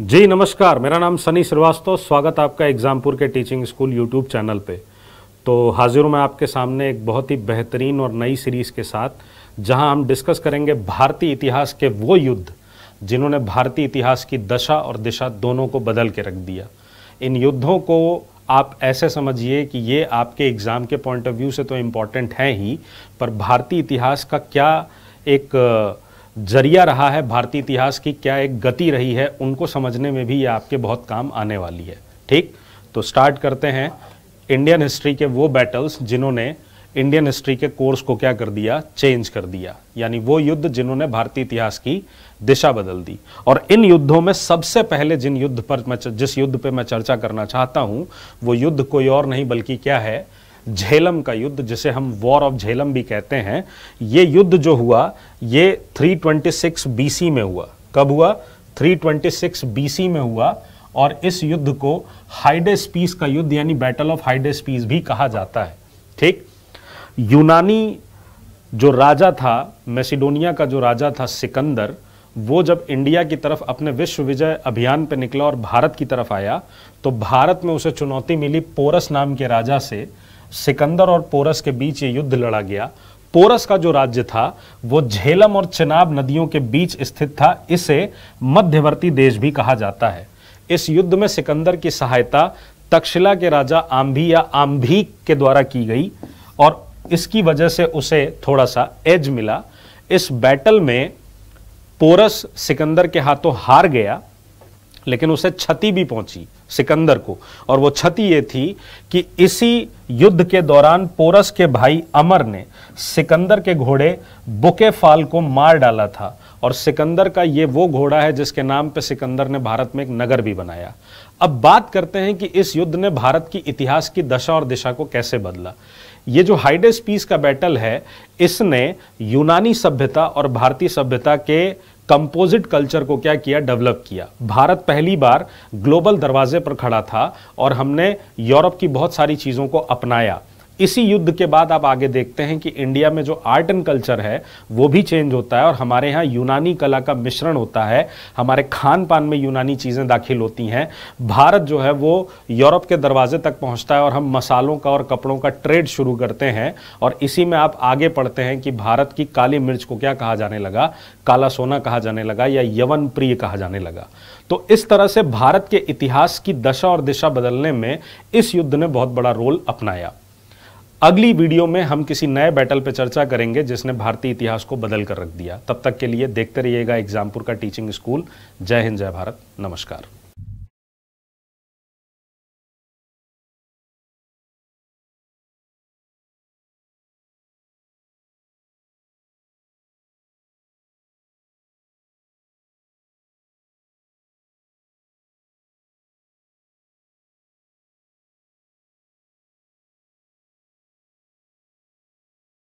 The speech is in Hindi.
जी नमस्कार मेरा नाम सनी श्रीवास्तव स्वागत आपका एग्जामपुर के टीचिंग स्कूल यूट्यूब चैनल पे तो हाजिर हूँ मैं आपके सामने एक बहुत ही बेहतरीन और नई सीरीज़ के साथ जहाँ हम डिस्कस करेंगे भारतीय इतिहास के वो युद्ध जिन्होंने भारतीय इतिहास की दशा और दिशा दोनों को बदल के रख दिया इन युद्धों को आप ऐसे समझिए कि ये आपके एग्ज़ाम के पॉइंट ऑफ व्यू से तो इम्पॉर्टेंट हैं ही पर भारतीय इतिहास का क्या एक जरिया रहा है भारतीय इतिहास की क्या एक गति रही है उनको समझने में भी ये आपके बहुत काम आने वाली है ठीक तो स्टार्ट करते हैं इंडियन हिस्ट्री के वो बैटल्स जिन्होंने इंडियन हिस्ट्री के कोर्स को क्या कर दिया चेंज कर दिया यानी वो युद्ध जिन्होंने भारतीय इतिहास की दिशा बदल दी और इन युद्धों में सबसे पहले जिन युद्ध पर मैं जिस युद्ध पर मैं चर्चा करना चाहता हूं वो युद्ध कोई और नहीं बल्कि क्या है झेलम का युद्ध जिसे हम वॉर ऑफ झेलम भी कहते हैं ये युद्ध जो हुआ ये 326 बीसी में हुआ कब हुआ 326 बीसी में हुआ और इस युद्ध को हाइडेस पीस का युद्ध यानी बैटल ऑफ हाइडेस पीस भी कहा जाता है ठीक यूनानी जो राजा था मैसिडोनिया का जो राजा था सिकंदर वो जब इंडिया की तरफ अपने विश्व विजय अभियान पर निकला और भारत की तरफ आया तो भारत में उसे चुनौती मिली पोरस नाम के राजा से सिकंदर और पोरस के बीच ये युद्ध लड़ा गया पोरस का जो राज्य था वो झेलम और चेनाब नदियों के बीच स्थित था इसे मध्यवर्ती देश भी कहा जाता है इस युद्ध में सिकंदर की सहायता तक्षशिला के राजा आम्भी या आम्भी के द्वारा की गई और इसकी वजह से उसे थोड़ा सा एज मिला इस बैटल में पोरस सिकंदर के हाथों हार गया लेकिन उसे क्षति भी पहुंची सिकंदर को और वो क्षति ये थी कि इसी युद्ध के दौरान पोरस के भाई अमर ने सिकंदर के घोड़े बुके फाल को मार डाला था और सिकंदर का ये वो घोड़ा है जिसके नाम पे सिकंदर ने भारत में एक नगर भी बनाया अब बात करते हैं कि इस युद्ध ने भारत की इतिहास की दशा और दिशा को कैसे बदला ये जो हाइडेस पीस का बैटल है इसने यूनानी सभ्यता और भारतीय सभ्यता के कंपोजिट कल्चर को क्या किया डेवलप किया भारत पहली बार ग्लोबल दरवाजे पर खड़ा था और हमने यूरोप की बहुत सारी चीज़ों को अपनाया इसी युद्ध के बाद आप आगे देखते हैं कि इंडिया में जो आर्ट एंड कल्चर है वो भी चेंज होता है और हमारे यहाँ यूनानी कला का मिश्रण होता है हमारे खान पान में यूनानी चीज़ें दाखिल होती हैं भारत जो है वो यूरोप के दरवाजे तक पहुँचता है और हम मसालों का और कपड़ों का ट्रेड शुरू करते हैं और इसी में आप आगे पढ़ते हैं कि भारत की काली मिर्च को क्या कहा जाने लगा काला सोना कहा जाने लगा या यवन प्रिय कहा जाने लगा तो इस तरह से भारत के इतिहास की दशा और दिशा बदलने में इस युद्ध ने बहुत बड़ा रोल अपनाया अगली वीडियो में हम किसी नए बैटल पर चर्चा करेंगे जिसने भारतीय इतिहास को बदल कर रख दिया तब तक के लिए देखते रहिएगा एग्जामपुर का टीचिंग स्कूल जय हिंद जय भारत नमस्कार